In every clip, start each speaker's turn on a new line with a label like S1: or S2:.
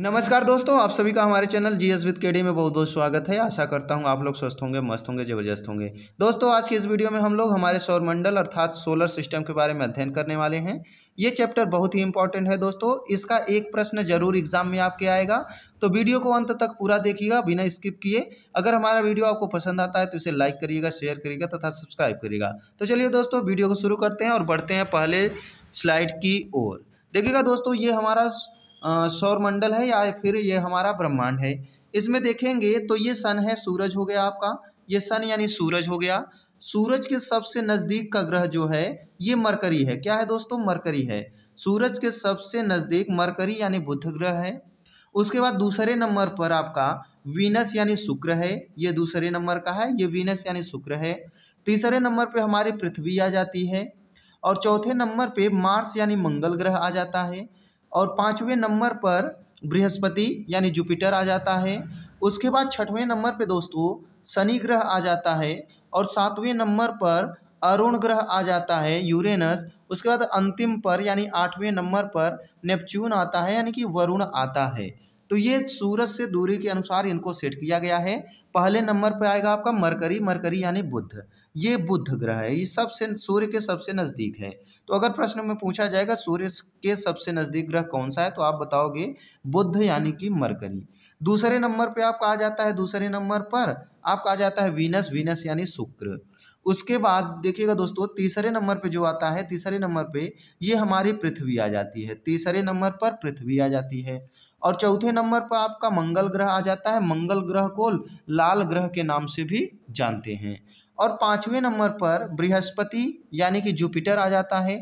S1: नमस्कार दोस्तों आप सभी का हमारे channel G S with K D में बहुत बहुत स्वागत है आशा करता हूं आप लोग स्वस्थ होंगे मस्त होंगे जबरदस्त होंगे दोस्तों आज की इस वीडियो में हम लोग हमारे सौरमंडल अर्थात सोलर सिस्टम के बारे में अध्ययन करने वाले हैं ये चैप्टर बहुत ही इंपॉर्टेंट है दोस्तों इसका एक प्रश्न जरूर एग्जाम में आपके आएगा तो वीडियो को अंत तक पूरा देखिएगा बिना स्किप किए अगर हमारा वीडियो आपको पसंद आता है तो इसे लाइक करिएगा शेयर करिएगा तथा सब्सक्राइब करिएगा तो चलिए दोस्तों वीडियो को शुरू करते हैं और बढ़ते हैं पहले स्लाइड की ओर देखिएगा दोस्तों ये हमारा सौरमंडल है या फिर ये हमारा ब्रह्मांड है इसमें देखेंगे तो ये सन है सूरज हो गया आपका ये सन यानी सूरज हो गया सूरज के सबसे नज़दीक का ग्रह जो है ये मरकरी है क्या है दोस्तों मरकरी है सूरज के सबसे नज़दीक मरकरी यानी बुध ग्रह है उसके बाद दूसरे नंबर पर आपका वीनस यानी शुक्र है ये दूसरे नंबर का है ये वीनस यानी शुक्र है तीसरे नंबर पे हमारी पृथ्वी आ जाती है और चौथे नंबर पे मार्स यानी मंगल ग्रह आ जाता है और पाँचवें नंबर पर बृहस्पति यानी जुपिटर आ जाता है उसके बाद छठवें नंबर पे दोस्तों शनि ग्रह आ जाता है और सातवें नंबर पर अरुण ग्रह आ जाता है यूरेनस उसके बाद अंतिम पर यानी आठवें नंबर पर नेपच्यून आता है यानी कि वरुण आता है तो ये सूरज से दूरी के अनुसार इनको सेट किया गया है पहले नंबर पर आएगा आपका मरकरी मरकरी यानी बुध ये बुध ग्रह है ये सबसे सूर्य के सबसे नज़दीक है तो अगर प्रश्न में पूछा जाएगा सूर्य के सबसे नज़दीक ग्रह कौन सा है तो आप बताओगे बुध यानी कि मरकरी दूसरे नंबर पे आपका आ जाता है दूसरे नंबर पर आपका आ जाता है वीनस वीनस यानी शुक्र उसके बाद देखिएगा दोस्तों तीसरे नंबर पे जो आता है तीसरे नंबर पे ये हमारी पृथ्वी आ जाती है तीसरे नंबर पर पृथ्वी आ जाती है और चौथे नंबर पर आपका मंगल ग्रह आ जाता है मंगल ग्रह को लाल ग्रह के नाम से भी जानते हैं और पाँचवें नंबर पर बृहस्पति यानी कि जुपिटर आ जाता है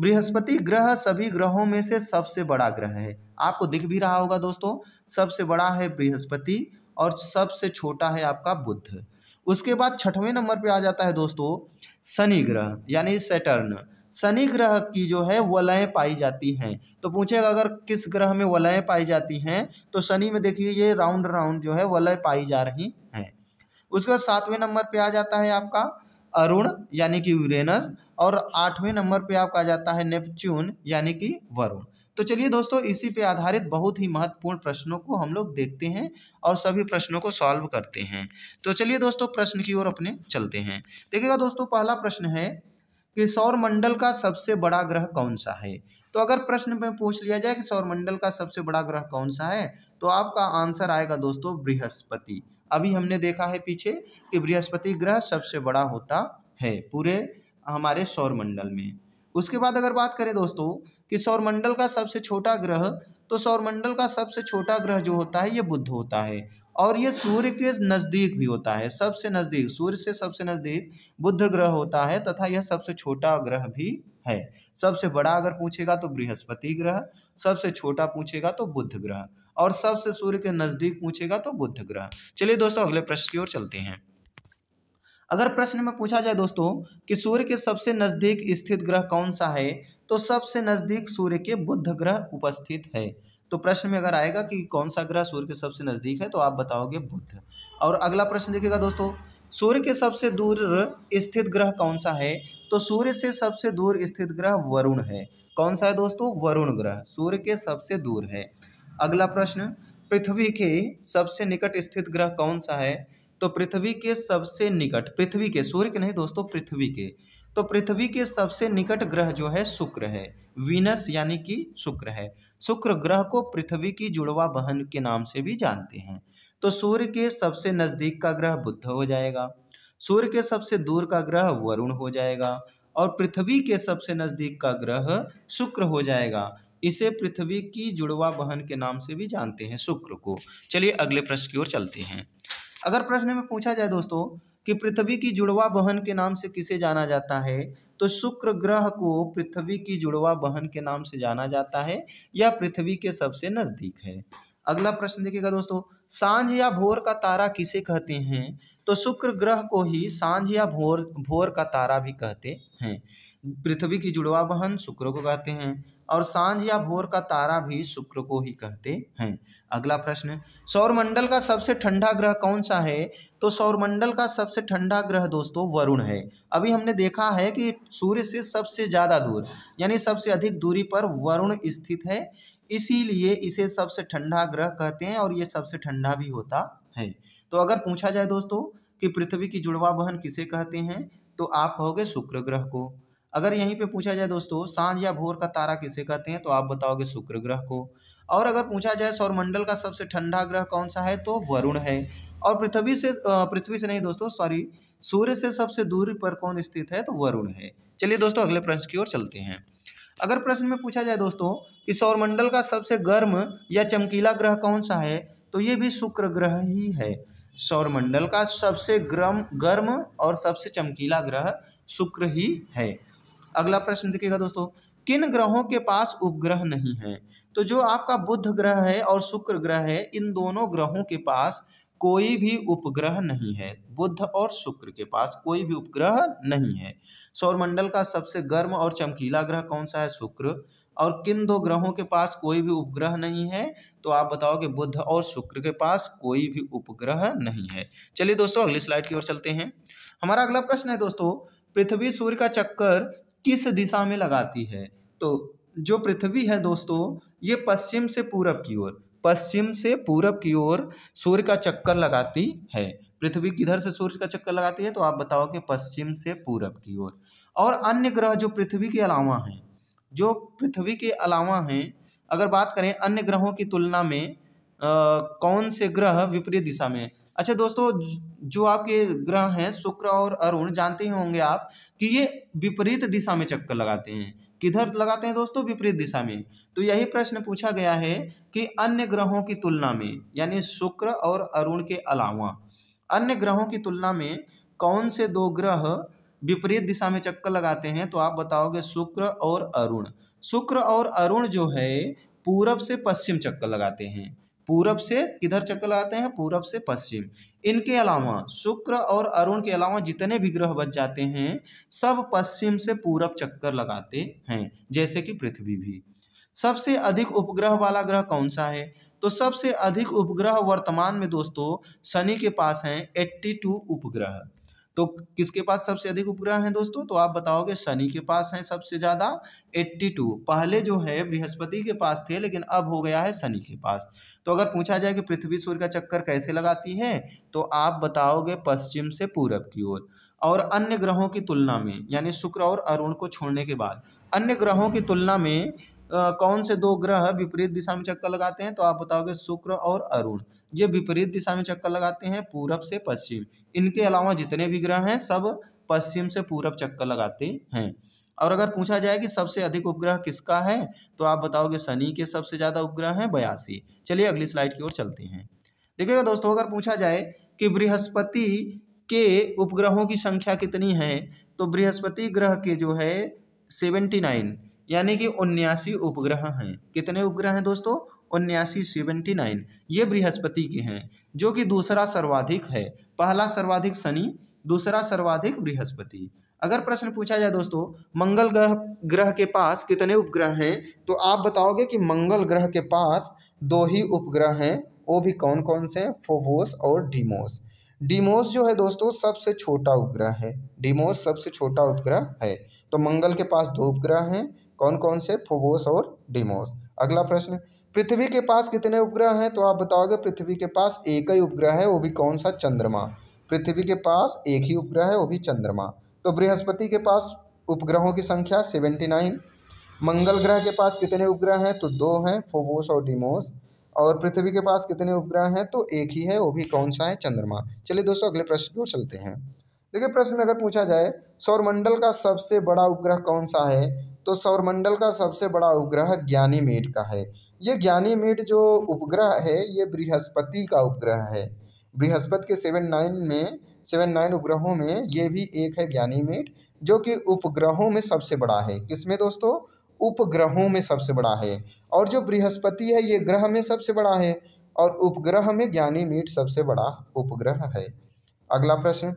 S1: बृहस्पति ग्रह सभी ग्रहों में से सबसे बड़ा ग्रह है आपको दिख भी रहा होगा दोस्तों सबसे बड़ा है बृहस्पति और सबसे छोटा है आपका बुद्ध उसके बाद छठवें नंबर पे आ जाता है दोस्तों शनि ग्रह यानी सेटर्न शनि ग्रह की जो है वलय पाई जाती हैं तो पूछेगा अगर किस ग्रह में वलयें पाई जाती हैं तो शनि में देखिए ये राउंड राउंड जो है वलय पाई जा रही हैं उसके बाद सातवें नंबर पे आ जाता है आपका अरुण यानी कि यूरेनस और आठवें नंबर पे आपका आ जाता है नेपच्यून यानी कि वरुण तो चलिए दोस्तों इसी पे आधारित बहुत ही महत्वपूर्ण प्रश्नों को हम लोग देखते हैं और सभी प्रश्नों को सॉल्व करते हैं तो चलिए दोस्तों प्रश्न की ओर अपने चलते हैं देखिएगा दोस्तों पहला प्रश्न है कि सौरमंडल का सबसे बड़ा ग्रह कौन सा है तो अगर प्रश्न में पूछ लिया जाए कि सौरमंडल का सबसे बड़ा ग्रह कौन सा है तो आपका आंसर आएगा दोस्तों बृहस्पति अभी हमने देखा है पीछे कि बृहस्पति ग्रह सबसे बड़ा होता है पूरे हमारे सौरमंडल में उसके बाद अगर बात करें दोस्तों कि सौरमंडल का सबसे छोटा ग्रह तो सौरमंडल का सबसे छोटा ग्रह जो होता है ये बुद्ध होता है और ये सूर्य के नज़दीक भी होता है सबसे नज़दीक सूर्य से सबसे नज़दीक बुद्ध ग्रह होता है तथा यह सबसे छोटा ग्रह भी है सबसे बड़ा अगर पूछेगा तो बृहस्पति ग्रह सबसे छोटा पूछेगा तो बुद्ध ग्रह और सबसे सूर्य के नज़दीक पूछेगा तो बुद्ध ग्रह चलिए दोस्तों अगले प्रश्न की ओर चलते हैं अगर प्रश्न में पूछा जाए दोस्तों कि सूर्य के सबसे नज़दीक स्थित ग्रह कौन सा है तो सबसे नज़दीक सूर्य के बुद्ध ग्रह उपस्थित है तो प्रश्न में अगर आएगा कि कौन सा ग्रह सूर्य के सबसे नज़दीक है तो आप बताओगे बुद्ध और अगला प्रश्न देखिएगा दोस्तों सूर्य के सबसे दूर स्थित ग्रह कौन सा है तो सूर्य से सबसे दूर स्थित ग्रह वरुण है कौन सा है दोस्तों वरुण ग्रह सूर्य के सबसे दूर है अगला प्रश्न पृथ्वी के सबसे निकट स्थित ग्रह कौन सा है तो पृथ्वी के सबसे निकट पृथ्वी के सूर्य के नहीं दोस्तों पृथ्वी के तो पृथ्वी के सबसे निकट ग्रह जो है शुक्र है वीनस यानी कि शुक्र है शुक्र ग्रह को पृथ्वी की जुड़वा बहन के नाम से भी जानते हैं तो सूर्य के सबसे नज़दीक का ग्रह बुद्ध हो जाएगा सूर्य के सबसे दूर का ग्रह वरुण हो जाएगा और पृथ्वी के सबसे नज़दीक का ग्रह शुक्र हो जाएगा इसे पृथ्वी की जुड़वा बहन के नाम से भी जानते हैं शुक्र को चलिए अगले प्रश्न की ओर चलते हैं अगर प्रश्न में पूछा जाए दोस्तों कि पृथ्वी की जुड़वा बहन के नाम से किसे जाना जाता है तो शुक्र ग्रह को पृथ्वी की जुड़वा बहन के नाम से जाना जाता है या पृथ्वी के सबसे नज़दीक है अगला प्रश्न देखिएगा दोस्तों सांझ या भोर का तारा किसे कहते हैं तो शुक्र ग्रह को ही सांझ या भोर भोर का तारा भी कहते हैं पृथ्वी की जुड़वा बहन शुक्र को कहते हैं और सांझ या भोर का तारा भी शुक्र को ही कहते हैं अगला प्रश्न सौरमंडल का सबसे ठंडा ग्रह कौन सा है तो सौरमंडल का सबसे ठंडा ग्रह दोस्तों वरुण है अभी हमने देखा है कि सूर्य से सबसे ज़्यादा दूर यानी सबसे अधिक दूरी पर वरुण स्थित है इसीलिए इसे सबसे ठंडा ग्रह कहते हैं और ये सबसे ठंडा भी होता है तो अगर पूछा जाए दोस्तों कि पृथ्वी की जुड़वा बहन किसे कहते हैं तो आप कहोगे शुक्र ग्रह को अगर यहीं पे पूछा जाए दोस्तों सांझ या भोर का तारा किसे कहते हैं तो आप बताओगे शुक्र ग्रह को और अगर पूछा जाए सौरमंडल का सबसे ठंडा ग्रह कौन सा है तो वरुण है और पृथ्वी से पृथ्वी से नहीं दोस्तों सॉरी सूर्य से सबसे दूरी पर कौन स्थित है तो वरुण है चलिए दोस्तों अगले प्रश्न की ओर चलते हैं अगर प्रश्न में पूछा जाए दोस्तों कि सौरमंडल का सबसे गर्म या चमकीला ग्रह कौन सा है तो ये भी शुक्र ग्रह ही है सौरमंडल का सबसे गर्म गर्म और सबसे चमकीला ग्रह शुक्र ही है अगला प्रश्न देखिएगा दोस्तों किन ग्रहों के पास उपग्रह नहीं है तो जो आपका बुध ग्रह है और शुक्र ग्रह है इन दोनों ग्रहों के पास कोई भी उपग्रह नहीं है बुध और शुक्र के पास कोई भी उपग्रह नहीं है सौरमंडल का सबसे गर्म और चमकीला ग्रह कौन सा है शुक्र और किन दो ग्रहों के पास कोई भी उपग्रह नहीं है तो आप बताओ कि बुध और शुक्र के पास कोई भी उपग्रह नहीं है चलिए दोस्तों अगली स्लाइड की ओर चलते हैं हमारा अगला प्रश्न है दोस्तों पृथ्वी सूर्य का चक्कर किस दिशा में लगाती है तो जो पृथ्वी है दोस्तों ये पश्चिम से पूरब की ओर पश्चिम से पूरब की ओर सूर्य का चक्कर लगाती है पृथ्वी किधर से सूर्य का चक्कर लगाती है तो आप बताओ कि पश्चिम से पूरब की ओर और अन्य ग्रह जो पृथ्वी के अलावा हैं जो पृथ्वी के अलावा हैं अगर बात करें अन्य ग्रहों की तुलना में आ, कौन से ग्रह विपरीत दिशा में अच्छा दोस्तों जो आपके ग्रह हैं शुक्र और अरुण जानते ही होंगे आप कि ये विपरीत दिशा में चक्कर लगाते हैं किधर लगाते हैं दोस्तों विपरीत दिशा में तो यही प्रश्न पूछा गया है कि अन्य ग्रहों की तुलना में यानी शुक्र और अरुण के अलावा अन्य ग्रहों की तुलना में कौन से दो ग्रह विपरीत दिशा में चक्कर लगाते हैं तो आप बताओगे शुक्र और अरुण शुक्र और अरुण जो है पूरब से पश्चिम चक्कर लगाते हैं पूरब से किधर चक्कर आते हैं पूरब से पश्चिम इनके अलावा शुक्र और अरुण के अलावा जितने भी ग्रह बच जाते हैं सब पश्चिम से पूरब चक्कर लगाते हैं जैसे कि पृथ्वी भी सबसे अधिक उपग्रह वाला ग्रह कौन सा है तो सबसे अधिक उपग्रह वर्तमान में दोस्तों शनि के पास हैं 82 उपग्रह तो किसके पास सबसे अधिक उपग्रह हैं दोस्तों तो आप बताओगे शनि के पास हैं सबसे ज़्यादा 82 पहले जो है बृहस्पति के पास थे लेकिन अब हो गया है शनि के पास तो अगर पूछा जाए कि पृथ्वी सूर्य का चक्कर कैसे लगाती है तो आप बताओगे पश्चिम से पूरब की ओर और अन्य ग्रहों की तुलना में यानी शुक्र और अरुण को छोड़ने के बाद अन्य ग्रहों की तुलना में आ, कौन से दो ग्रह विपरीत दिशा में चक्कर लगाते हैं तो आप बताओगे शुक्र और अरुण ये विपरीत दिशा में चक्कर लगाते हैं पूरब से पश्चिम इनके अलावा जितने भी ग्रह हैं सब पश्चिम से पूरब चक्कर लगाते हैं और अगर पूछा जाए कि सबसे अधिक उपग्रह किसका है तो आप बताओगे शनि के सबसे ज़्यादा उपग्रह हैं बयासी चलिए अगली स्लाइड की ओर चलते हैं देखिएगा दोस्तों अगर पूछा जाए कि बृहस्पति के उपग्रहों की संख्या कितनी है तो बृहस्पति ग्रह के जो है सेवेंटी नाइन यानी कि उन्यासी उपग्रह हैं कितने उपग्रह हैं दोस्तों उन्यासी सेवेंटी नाइन ये बृहस्पति के हैं जो कि दूसरा सर्वाधिक है पहला सर्वाधिक शनि दूसरा सर्वाधिक बृहस्पति अगर प्रश्न पूछा जाए दोस्तों मंगल ग्रह ग्रह के पास कितने उपग्रह हैं तो आप बताओगे कि मंगल ग्रह के पास दो ही उपग्रह
S2: हैं वो भी कौन कौन से हैं फोबोस और डीमोस डीमोस जो है दोस्तों सबसे छोटा उपग्रह है डीमोस सबसे छोटा उपग्रह है तो मंगल के पास दो उपग्रह हैं कौन कौन से फोबोस और डीमोस अगला प्रश्न पृथ्वी के पास कितने उपग्रह हैं तो आप बताओगे पृथ्वी के पास एक ही उपग्रह है वो भी कौन सा चंद्रमा पृथ्वी के पास एक ही उपग्रह है वो भी चंद्रमा तो बृहस्पति के पास उपग्रहों की संख्या सेवेंटी नाइन मंगल ग्रह के पास कितने उपग्रह हैं तो दो हैं फोबोस और डिमोस और पृथ्वी के पास कितने उपग्रह हैं तो एक ही है वो भी कौन सा है चंद्रमा चलिए दोस्तों अगले प्रश्न की चलते हैं देखिए प्रश्न में अगर पूछा जाए सौरमंडल का सबसे बड़ा उपग्रह कौन सा है तो सौरमंडल का सबसे बड़ा उपग्रह ज्ञानी का है ये ज्ञानीमेड जो उपग्रह है ये बृहस्पति का उपग्रह है बृहस्पति के सेवन नाइन में सेवन नाइन उपग्रहों में ये भी एक है ज्ञानीमेड जो कि उपग्रहों में सबसे बड़ा है किसमें दोस्तों उपग्रहों में सबसे बड़ा है और जो बृहस्पति है ये ग्रह में सबसे बड़ा है और उपग्रह में ज्ञानीमेड सबसे बड़ा उपग्रह है अगला प्रश्न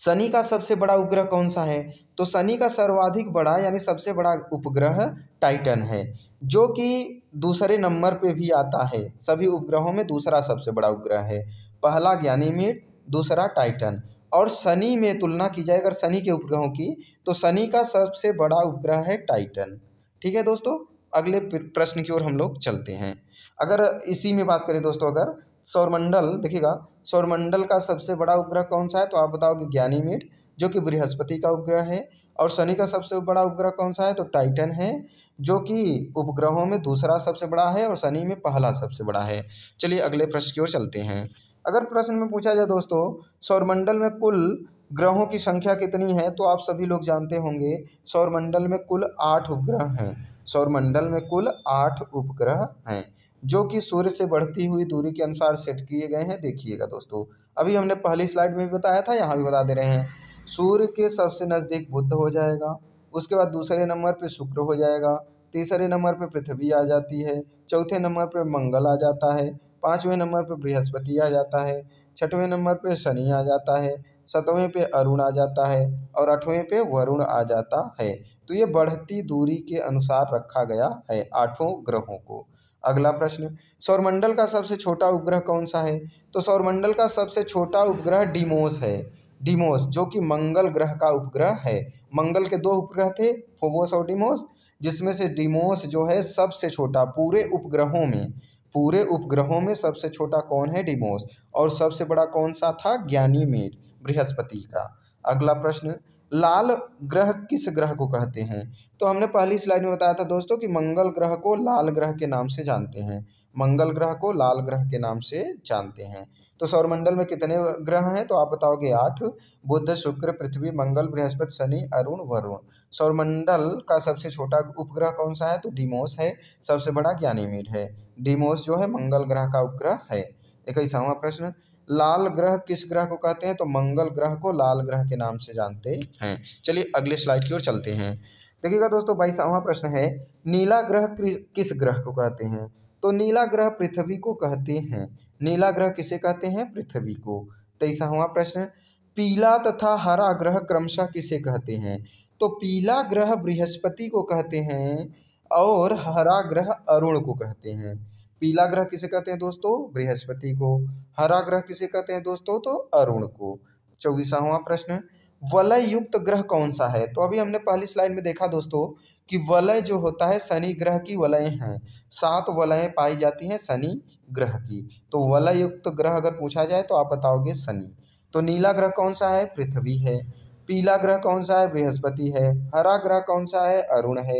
S2: शनि का सबसे बड़ा उपग्रह कौन सा है तो शनि का सर्वाधिक बड़ा यानी सबसे बड़ा उपग्रह टाइटन है जो कि दूसरे नंबर पे भी आता है सभी उपग्रहों में दूसरा सबसे बड़ा उपग्रह है पहला में दूसरा टाइटन और शनि में तुलना की जाए अगर शनि के उपग्रहों की तो शनि का सबसे बड़ा उपग्रह है टाइटन ठीक है दोस्तों अगले प्रश्न की ओर हम लोग चलते हैं अगर इसी में बात करें दोस्तों अगर सौरमंडल देखिएगा सौरमंडल का सबसे बड़ा उपग्रह कौन सा है तो आप बताओगे ज्ञानीमेट जो कि बृहस्पति का उपग्रह है और शनि का सबसे बड़ा उपग्रह कौन सा है तो टाइटन है जो कि उपग्रहों में दूसरा सबसे बड़ा है और शनि में पहला सबसे बड़ा है चलिए अगले प्रश्न की ओर चलते हैं अगर प्रश्न में पूछा जाए दोस्तों सौरमंडल में कुल ग्रहों की संख्या कितनी है तो आप सभी लोग जानते होंगे सौरमंडल में कुल आठ उपग्रह हैं सौरमंडल में कुल आठ उपग्रह हैं जो कि सूर्य से बढ़ती हुई दूरी के अनुसार सेट किए गए हैं देखिएगा दोस्तों अभी हमने पहली स्लाइड में भी बताया था यहाँ भी बता दे रहे हैं सूर्य के सबसे नज़दीक बुद्ध हो जाएगा उसके बाद दूसरे नंबर पर शुक्र हो जाएगा तीसरे नंबर पर पृथ्वी आ जाती है चौथे नंबर पर मंगल आ जाता है पाँचवें नंबर पर बृहस्पति आ जाता है छठवें नंबर पे शनि आ जाता है सतवें पे अरुण आ जाता है और आठवें पे वरुण आ जाता है तो ये बढ़ती दूरी के अनुसार रखा गया है आठों ग्रहों को अगला प्रश्न सौरमंडल का सबसे छोटा उपग्रह कौन सा है तो सौरमंडल का सबसे छोटा उपग्रह डिमोस है डिमोस जो कि मंगल ग्रह का उपग्रह है मंगल के दो उपग्रह थे फोबोस और डिमोस जिसमें से डिमोस जो है सबसे छोटा पूरे उपग्रहों में पूरे उपग्रहों में सबसे छोटा कौन है डिमोस और सबसे बड़ा कौन सा था मेट बृहस्पति का अगला प्रश्न लाल ग्रह किस ग्रह को कहते हैं तो हमने पहली स्लाइड में बताया था दोस्तों कि मंगल ग्रह को लाल ग्रह के नाम से जानते हैं मंगल ग्रह को लाल ग्रह के नाम से जानते हैं तो सौरमंडल में कितने ग्रह हैं तो आप बताओगे आठ बुध शुक्र पृथ्वी मंगल बृहस्पति शनि अरुण वरुण सौरमंडल का सबसे छोटा उपग्रह कौन सा है तो डिमोस है सबसे बड़ा ज्ञानीमीर है डिमोस जो है मंगल ग्रह का उपग्रह है इक्कीसवां प्रश्न लाल ग्रह किस ग्रह को कहते हैं तो मंगल ग्रह को लाल ग्रह के नाम से जानते हैं चलिए अगले स्लाइड की ओर चलते हैं देखिएगा दोस्तों बाईसवा प्रश्न है नीला ग्रह किस ग्रह को कहते हैं तो नीला ग्रह पृथ्वी को कहते हैं नीला ग्रह किसे कहते हैं पृथ्वी को तेईसवां तो प्रश्न पीला तथा हरा ग्रह क्रमशः किसे कहते हैं तो पीला ग्रह बृहस्पति को कहते हैं और हरा ग्रह अरुण को कहते हैं पीला ग्रह किसे कहते हैं दोस्तों बृहस्पति को हरा ग्रह किसे कहते हैं दोस्तों तो अरुण को चौबीसावा प्रश्न वलय युक्त ग्रह कौन सा है तो अभी हमने पहली स्लाइड में देखा दोस्तों कि वलय जो होता है शनि ग्रह की वलय हैं सात वलय पाई जाती हैं शनि ग्रह की तो वलय युक्त ग्रह अगर पूछा जाए तो आप बताओगे शनि तो नीला ग्रह कौन सा है पृथ्वी है पीला ग्रह कौन सा है बृहस्पति है हरा ग्रह कौन सा है अरुण है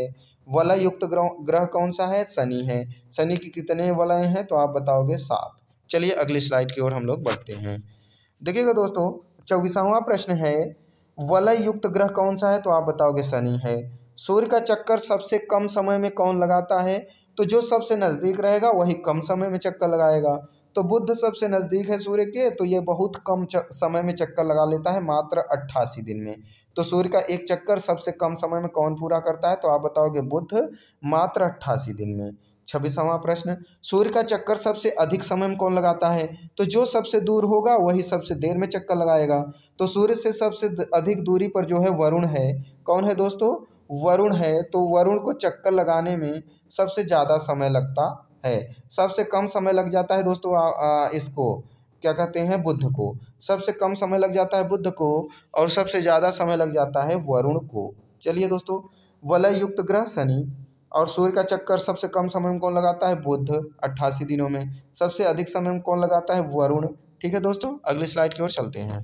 S2: वलय युक्त ग्रह कौन सा है शनि है शनि के कितने वलय हैं तो आप बताओगे सात चलिए अगली स्लाइड की ओर हम लोग बढ़ते हैं देखिएगा दोस्तों चौबीसवां प्रश्न है वलय युक्त ग्रह कौन सा है तो आप बताओगे शनि है सूर्य का चक्कर सबसे कम समय में कौन लगाता है तो जो सबसे नज़दीक रहेगा वही कम समय में चक्कर लगाएगा तो बुद्ध सबसे नज़दीक है सूर्य के तो ये बहुत कम समय में चक्कर लगा लेता है मात्र अट्ठासी दिन में तो सूर्य का एक चक्कर सबसे कम समय में कौन पूरा करता है तो आप बताओगे बुद्ध मात्र अट्ठासी दिन में छब्बीसवा प्रश्न सूर्य का चक्कर सबसे अधिक समय में कौन लगाता है तो जो सबसे दूर होगा वही सबसे देर में चक्कर लगाएगा तो सूर्य से सबसे अधिक दूरी पर जो है वरुण है कौन है दोस्तों वरुण है तो वरुण को चक्कर लगाने में सबसे ज़्यादा समय लगता है सबसे कम समय लग जाता है दोस्तों आ, आ, इसको क्या कहते हैं बुद्ध को सबसे कम समय लग जाता है बुद्ध को और सबसे ज़्यादा समय लग जाता है वरुण को चलिए दोस्तों वलय युक्त ग्रह शनि और सूर्य का चक्कर सबसे कम समय में कौन लगाता है बुद्ध अट्ठासी दिनों में सबसे अधिक समय में कौन लगाता है वरुण ठीक है दोस्तों अगली स्लाइड की ओर चलते हैं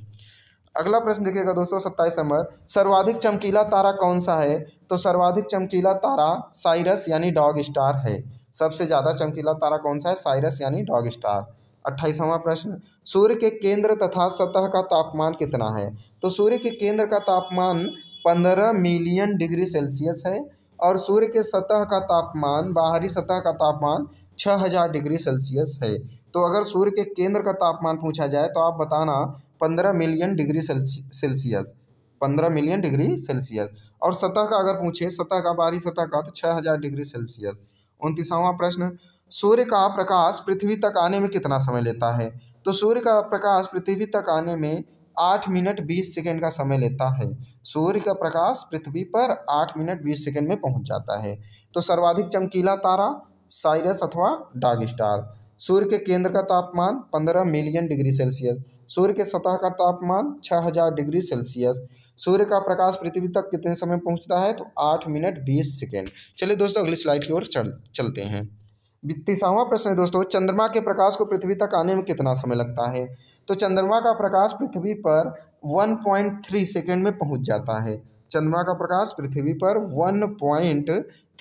S2: अगला प्रश्न देखिएगा दोस्तों सत्ताईस नंबर सर्वाधिक चमकीला तारा कौन सा है तो सर्वाधिक चमकीला तारा साइरस यानी डॉग स्टार है सबसे ज़्यादा चमकीला तारा कौन सा है साइरस यानी डॉग स्टार अट्ठाईसवां प्रश्न सूर्य के केंद्र तथा सतह का तापमान कितना है तो सूर्य के केंद्र का तापमान पंद्रह मिलियन डिग्री सेल्सियस है और सूर्य के सतह का तापमान बाहरी सतह का तापमान हजार डिग्री सेल्सियस है तो अगर सूर्य के केंद्र का तापमान पूछा जाए तो आप बताना पंद्रह मिलियन डिग्री सेल्सियस पंद्रह मिलियन डिग्री सेल्सियस और सतह का अगर पूछे सतह का बाहरी सतह का तो छः हजार डिग्री सेल्सियस उनतीसवां प्रश्न सूर्य का प्रकाश पृथ्वी तक आने में कितना समय लेता है तो सूर्य का प्रकाश पृथ्वी तक आने में आठ मिनट बीस सेकेंड का समय लेता है सूर्य का प्रकाश पृथ्वी पर आठ मिनट बीस सेकेंड में पहुंच जाता है तो सर्वाधिक चमकीला तारा साइरस अथवा डार्क स्टार सूर्य के केंद्र का तापमान पंद्रह मिलियन डिग्री सेल्सियस सूर्य के सतह का तापमान 6000 डिग्री सेल्सियस सूर्य का प्रकाश पृथ्वी तक कितने समय पहुंचता है तो आठ मिनट बीस सेकेंड चलिए दोस्तों अगली स्लाइड की ओर चल चलते हैं तीसवा प्रश्न है दोस्तों चंद्रमा के प्रकाश को पृथ्वी तक आने में कितना समय लगता है तो चंद्रमा का प्रकाश पृथ्वी पर 1.3 सेकेंड में पहुंच जाता है चंद्रमा का प्रकाश पृथ्वी पर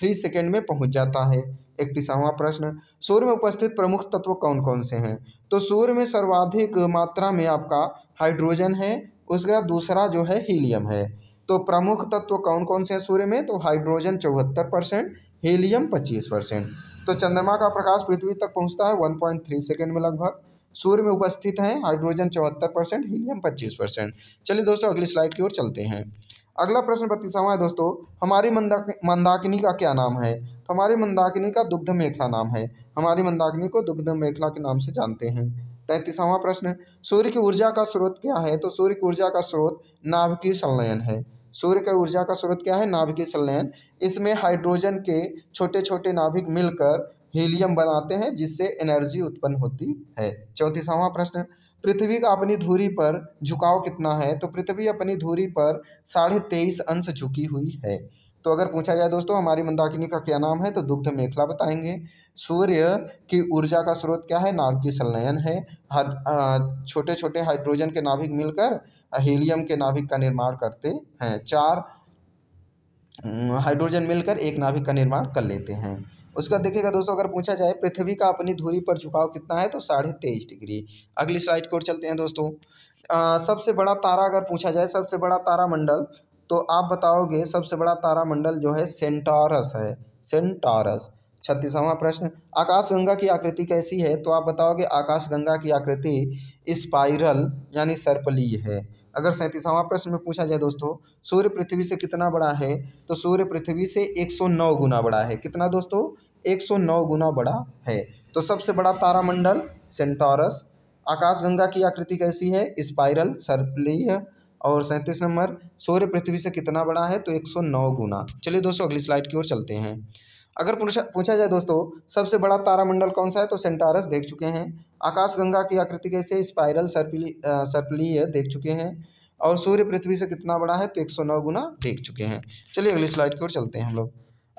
S2: 1.3 सेकेंड में पहुंच जाता है इकतीसवां प्रश्न सूर्य में उपस्थित प्रमुख तत्व कौन कौन से हैं तो सूर्य में सर्वाधिक मात्रा में आपका हाइड्रोजन है उसका दूसरा जो है हीलियम है तो प्रमुख तत्व कौन कौन से हैं सूर्य में तो हाइड्रोजन चौहत्तर परसेंट हीलियम पच्चीस परसेंट तो चंद्रमा का प्रकाश पृथ्वी तक पहुंचता है वन पॉइंट थ्री सेकेंड में लगभग सूर्य में उपस्थित हैं हाइड्रोजन चौहत्तर परसेंट हीलियम पच्चीस परसेंट चलिए दोस्तों अगली स्लाइड की ओर चलते हैं अगला प्रश्न बत्तीसवां है दोस्तों हमारी मंदा मंदाकिनी का क्या नाम है हमारे हमारी मंदाकिनी का दुग्ध मेखला नाम है हमारी मंदाकिनी को दुग्ध मेखला के नाम से जानते हैं तैंतीसवां प्रश्न सूर्य की ऊर्जा का स्रोत क्या है तो सूर्य की ऊर्जा का स्रोत नाभिकीय संलयन है सूर्य का ऊर्जा का स्रोत क्या है नाभिकीय संलयन इसमें हाइड्रोजन के छोटे छोटे नाभिक मिलकर हीलियम बनाते हैं जिससे एनर्जी उत्पन्न होती है चौंतीसवां प्रश्न पृथ्वी का अपनी धुरी पर झुकाव कितना है तो पृथ्वी अपनी धुरी पर साढ़े तेईस अंश झुकी हुई है तो अगर पूछा जाए दोस्तों हमारी मंदाकिनी का क्या नाम है तो दुग्ध मेखला बताएंगे सूर्य की ऊर्जा का स्रोत क्या है नाग की संलयन है छोटे छोटे हाइड्रोजन के नाभिक मिलकर हीलियम के नाभिक का निर्माण करते हैं चार हाइड्रोजन मिलकर एक नाभिक का निर्माण कर लेते हैं उसका देखिएगा दोस्तों अगर पूछा जाए पृथ्वी का अपनी धुरी पर झुकाव कितना है तो साढ़े तेईस डिग्री अगली स्लाइड को चलते हैं दोस्तों आ, सबसे बड़ा तारा अगर पूछा जाए सबसे बड़ा तारा मंडल तो आप बताओगे सबसे बड़ा तारामंडल जो है सेंटारस है सेंटारस छत्तीसवां प्रश्न आकाशगंगा की आकृति कैसी है तो आप बताओगे आकाशगंगा की आकृति स्पाइरल यानी सर्पली है अगर सैंतीसवां प्रश्न में पूछा जाए दोस्तों सूर्य पृथ्वी से कितना बड़ा है तो सूर्य पृथ्वी से 109 गुना बड़ा है कितना दोस्तों 109 गुना बड़ा है तो सबसे बड़ा तारामंडल सेंटोरस आकाशगंगा की आकृति कैसी है स्पाइरल है। और सैंतीस नंबर सूर्य पृथ्वी से कितना बड़ा है तो 109 गुना चलिए दोस्तों अगली स्लाइड की ओर चलते हैं अगर पूछा जाए दोस्तों सबसे बड़ा तारामंडल कौन सा है तो सेंटारस देख चुके हैं आकाशगंगा की आकृति कैसे स्पाइरल सर्पिली सर्पिलीय देख चुके हैं और सूर्य पृथ्वी से कितना बड़ा है तो नौ गुना देख चुके हैं चलिए अगली स्लाइड की ओर चलते हैं हम लोग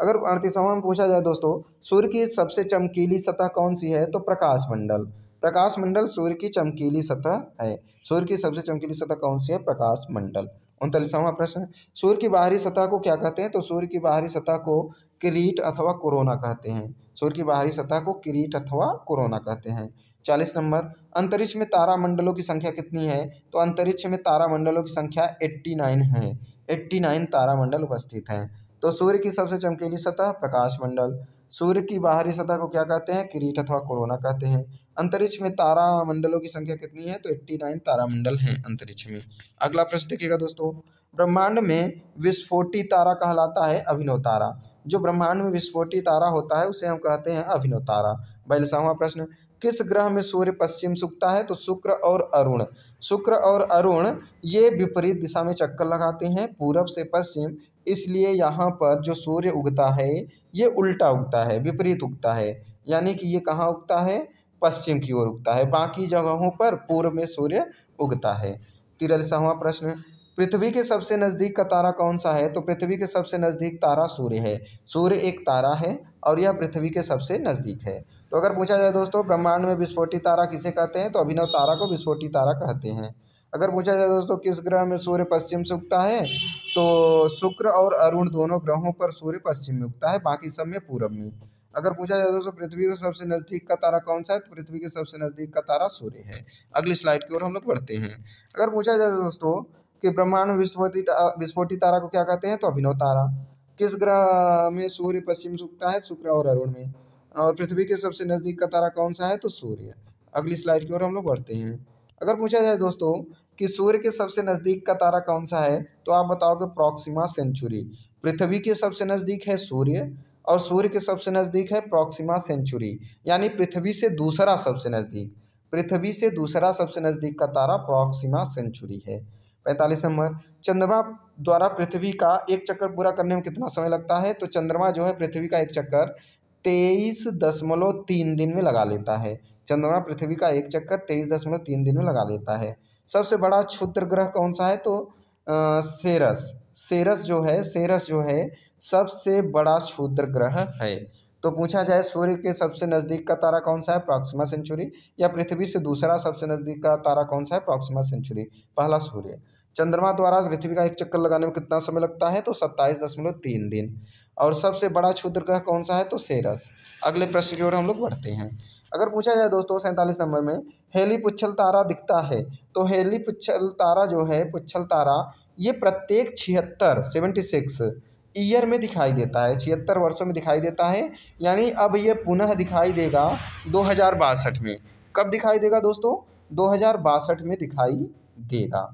S2: अगर अड़तीसवां में पूछा जाए दोस्तों सूर्य की सबसे चमकीली सतह कौन सी है तो प्रकाश मंडल प्रकाश मंडल सूर्य की चमकीली सतह है सूर्य की सबसे चमकीली सतह कौन सी है प्रकाश मंडल उनतालीसवा प्रश्न सूर्य की बाहरी सतह को क्या कहते हैं तो सूर्य की बाहरी सतह को किरीट अथवा कोरोना कहते हैं सूर्य की बाहरी सतह को किरीट अथवा कोरोना कहते हैं चालीस नंबर अंतरिक्ष में तारामंडलों की संख्या कितनी है तो अंतरिक्ष में तारामंडलों की संख्या एट्टी नाइन है एट्टी नाइन तारामंडल उपस्थित हैं तो सूर्य की सबसे चमकीली सतह प्रकाश मंडल सूर्य की बाहरी सतह को क्या कहते हैं किरीट अथवा कोरोना कहते हैं अंतरिक्ष में तारा मंडलों की संख्या कितनी है तो 89 तारामंडल हैं अंतरिक्ष में अगला प्रश्न देखिएगा दोस्तों ब्रह्मांड में विस्फोटी तारा कहलाता है अभिनव तारा जो ब्रह्मांड में विस्फोटी तारा होता है उसे हम कहते हैं अभिनव तारा बैलसावा प्रश्न किस ग्रह में सूर्य पश्चिम सुखता है तो शुक्र और अरुण शुक्र और अरुण ये विपरीत दिशा में चक्कर लगाते हैं पूरब से पश्चिम इसलिए यहाँ पर जो सूर्य उगता है ये उल्टा उगता है विपरीत उगता है यानी कि ये कहाँ उगता है पश्चिम की ओर उगता है बाकी जगहों पर पूर्व में सूर्य उगता है तिरसवा प्रश्न पृथ्वी के सबसे नज़दीक का तारा कौन सा है तो पृथ्वी के सबसे नज़दीक तारा सूर्य है सूर्य एक तारा है और यह पृथ्वी के सबसे नज़दीक है तो अगर पूछा जाए दोस्तों ब्रह्मांड में विस्फोटी तारा किसे कहते हैं तो अभिनव तारा को विस्फोटी तारा कहते हैं अगर पूछा जाए दोस्तों किस ग्रह में सूर्य पश्चिम से उगता है तो शुक्र और अरुण दोनों ग्रहों पर सूर्य पश्चिम में उगता है बाकी सब में पूर्व में अगर पूछा जाए दोस्तों पृथ्वी के सबसे नज़दीक का तारा कौन सा है तो पृथ्वी के सबसे नज़दीक का तारा सूर्य है अगली स्लाइड की ओर हम लोग बढ़ते हैं अगर पूछा जाए दोस्तों कि ब्रह्मांड विस्फोटी विस्फोटी तारा को क्या कहते हैं तो अभिनव तारा किस ग्रह में सूर्य पश्चिम झुकता है शुक्र और अरुण में और पृथ्वी के सबसे नज़दीक का तारा कौन सा है तो सूर्य अगली स्लाइड की ओर हम लोग बढ़ते हैं अगर पूछा जाए दोस्तों कि सूर्य के सबसे नज़दीक का तारा कौन सा है तो आप बताओगे प्रॉक्सिमा सेंचुरी पृथ्वी के सबसे नज़दीक है सूर्य और सूर्य के सबसे नज़दीक है प्रॉक्सिमा सेंचुरी यानी पृथ्वी से दूसरा सबसे नज़दीक पृथ्वी से दूसरा सबसे नज़दीक का तारा प्रॉक्सिमा सेंचुरी है पैंतालीस नंबर चंद्रमा द्वारा पृथ्वी का एक चक्कर पूरा करने में कितना समय लगता है तो चंद्रमा जो है पृथ्वी का एक चक्कर तेईस दशमलव तीन दिन में लगा लेता है चंद्रमा पृथ्वी का एक चक्कर तेईस दशमलव तीन दिन में लगा लेता है सबसे बड़ा क्षुद्र ग्रह कौन सा है तो आ, सेरस सेरस जो है सेरस जो है सबसे बड़ा क्षुद्र ग्रह है तो पूछा जाए सूर्य के सबसे नज़दीक का तारा कौन सा है प्रॉक्सिमा सेंचुरी या पृथ्वी से दूसरा सबसे नज़दीक का तारा कौन सा है प्रॉक्सिमा सेंचुरी पहला सूर्य चंद्रमा द्वारा पृथ्वी का एक चक्कर लगाने में कितना समय लगता है तो सत्ताईस दशमलव तीन दिन और सबसे बड़ा क्षुद्र ग्रह कौन सा है तो सेरस अगले प्रश्न की ओर हम लोग बढ़ते हैं अगर पूछा जाए दोस्तों सैंतालीस नंबर में हेली पुच्छल तारा दिखता है तो हेली पुच्छल तारा जो है पुच्छल तारा ये प्रत्येक छिहत्तर सेवेंटी सिक्स ईयर में दिखाई देता है छिहत्तर वर्षों में दिखाई देता है यानी अब ये पुनः दिखाई देगा दो में कब दिखाई देगा दोस्तों दो में दिखाई देगा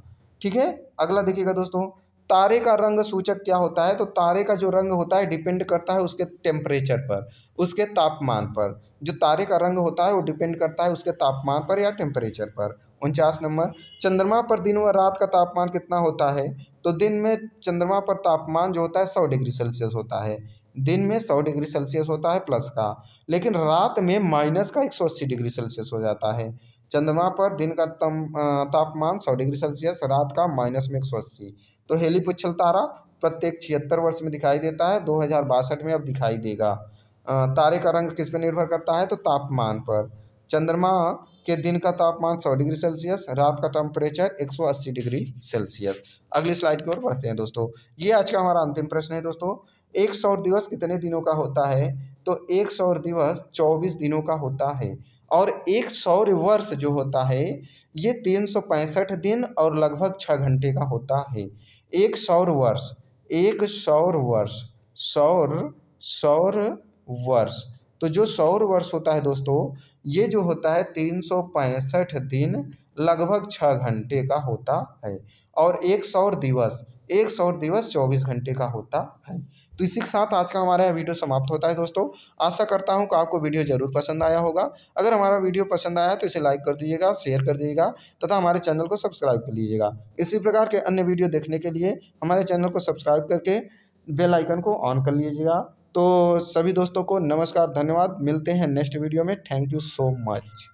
S2: ठीक है अगला देखिएगा दोस्तों तारे का रंग सूचक क्या होता है तो तारे का जो रंग होता है डिपेंड करता है उसके टेम्परेचर पर उसके तापमान पर जो तारे का रंग होता है वो डिपेंड करता है उसके तापमान पर या टेम्परेचर पर उनचास नंबर चंद्रमा पर दिन व रात का तापमान कितना होता है तो दिन में चंद्रमा पर तापमान जो होता है सौ डिग्री सेल्सियस होता है दिन में सौ डिग्री सेल्सियस होता है प्लस का लेकिन रात में माइनस का एक सौ अस्सी डिग्री सेल्सियस हो जाता है चंद्रमा पर दिन का तापमान सौ डिग्री सेल्सियस रात का माइनस में एक सौ अस्सी तो हेलीपुच्छल तारा प्रत्येक छिहत्तर वर्ष में दिखाई देता है दो हज़ार बासठ में अब दिखाई देगा तारे का रंग किस पर निर्भर करता है तो तापमान पर चंद्रमा कि दिन का तापमान 100 डिग्री सेल्सियस रात का टेम्परेचर 180 डिग्री सेल्सियस अगली स्लाइड की ओर बढ़ते हैं दोस्तों ये आज का हमारा अंतिम प्रश्न है दोस्तों एक सौर दिवस कितने दिनों का होता है तो एक सौर दिवस चौबीस दिनों का होता है और एक सौर वर्ष जो होता है ये तीन सौ पैंसठ दिन और लगभग छः घंटे का होता है एक सौर वर्ष एक सौर वर्ष सौर सौर वर्ष तो जो सौर वर्ष होता है दोस्तों ये जो होता है तीन सौ पैंसठ दिन लगभग छः घंटे का होता है और एक सौर दिवस एक सौर दिवस चौबीस घंटे का होता है तो इसी के साथ आज का हमारा यह वीडियो समाप्त होता है दोस्तों आशा करता हूँ कि आपको वीडियो जरूर पसंद आया होगा अगर हमारा वीडियो पसंद आया तो इसे लाइक कर दीजिएगा शेयर कर दीजिएगा तथा हमारे चैनल को सब्सक्राइब कर लीजिएगा इसी प्रकार के अन्य वीडियो देखने के लिए हमारे चैनल को सब्सक्राइब करके बेल आइकन को ऑन कर लीजिएगा तो सभी दोस्तों को नमस्कार धन्यवाद मिलते हैं नेक्स्ट वीडियो में थैंक यू सो मच